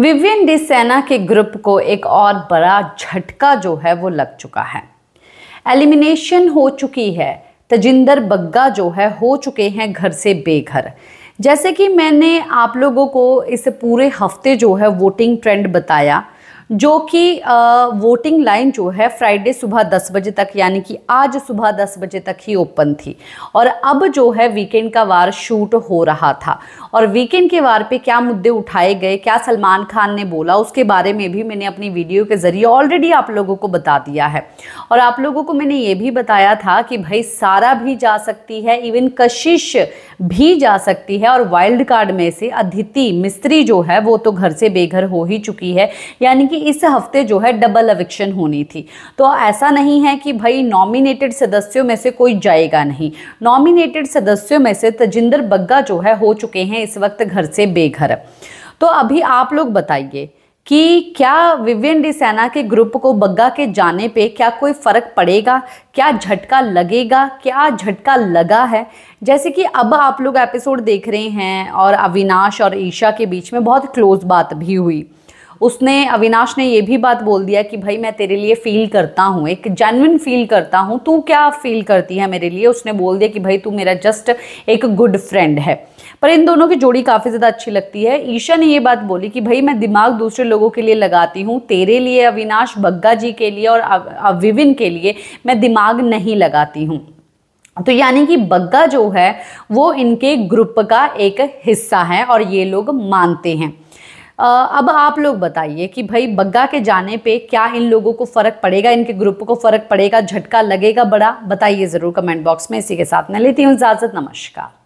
Vivian D सेना के group को एक और बड़ा झटका जो है वो लग चुका है एलिमिनेशन हो चुकी है तजिंदर बग्गा जो है हो चुके हैं घर से बेघर जैसे कि मैंने आप लोगों को इस पूरे हफ्ते जो है वोटिंग ट्रेंड बताया जो कि वोटिंग लाइन जो है फ्राइडे सुबह दस बजे तक यानी कि आज सुबह दस बजे तक ही ओपन थी और अब जो है वीकेंड का वार शूट हो रहा था और वीकेंड के वार पे क्या मुद्दे उठाए गए क्या सलमान खान ने बोला उसके बारे में भी मैंने अपनी वीडियो के ज़रिए ऑलरेडी आप लोगों को बता दिया है और आप लोगों को मैंने ये भी बताया था कि भाई सारा भी जा सकती है इवन कशिश भी जा सकती है और वाइल्ड कार्ड में से अदिति मिस्त्री जो है वो तो घर से बेघर हो ही चुकी है यानी कि इस हफ्ते जो है डबल अविक्शन होनी थी तो ऐसा नहीं है कि भाई नॉमिनेटेड सदस्यों में से कोई जाएगा नहीं नॉमिनेटेड सदस्यों में से तजिंदर बग्गा जो है हो चुके हैं इस वक्त घर से बेघर तो अभी आप लोग बताइए कि क्या विवियन सेना के ग्रुप को बग्गा के जाने पे क्या कोई फ़र्क पड़ेगा क्या झटका लगेगा क्या झटका लगा है जैसे कि अब आप लोग एपिसोड देख रहे हैं और अविनाश और ईशा के बीच में बहुत क्लोज बात भी हुई उसने अविनाश ने ये भी बात बोल दिया कि भाई मैं तेरे लिए फ़ील करता हूँ एक जेनविन फील करता हूँ तू क्या फ़ील करती है मेरे लिए उसने बोल दिया कि भाई तू मेरा जस्ट एक गुड फ्रेंड है पर इन दोनों की जोड़ी काफ़ी ज़्यादा अच्छी लगती है ईशा ने ये बात बोली कि भाई मैं दिमाग दूसरे लोगों के लिए लगाती हूँ तेरे लिए अविनाश बग्गा जी के लिए और विविन के लिए मैं दिमाग नहीं लगाती हूँ तो यानी कि बग्गा जो है वो इनके ग्रुप का एक हिस्सा है और ये लोग मानते हैं अब आप लोग बताइए कि भाई बग्गा के जाने पे क्या इन लोगों को फ़र्क पड़ेगा इनके ग्रुप को फ़र्क पड़ेगा झटका लगेगा बड़ा बताइए ज़रूर कमेंट बॉक्स में इसी के साथ मैं लेती हूँ इजाज़त नमस्कार